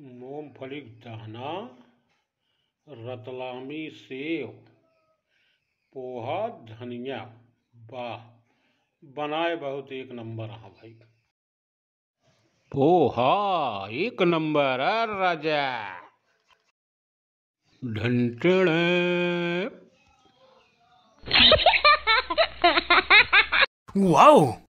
मूँगफली दाना रतलामी सेव पोहा धनिया वाह बनाए बहुत एक नंबर हाँ भाई पोहा एक नंबर राजा ढंटेड़ वाओ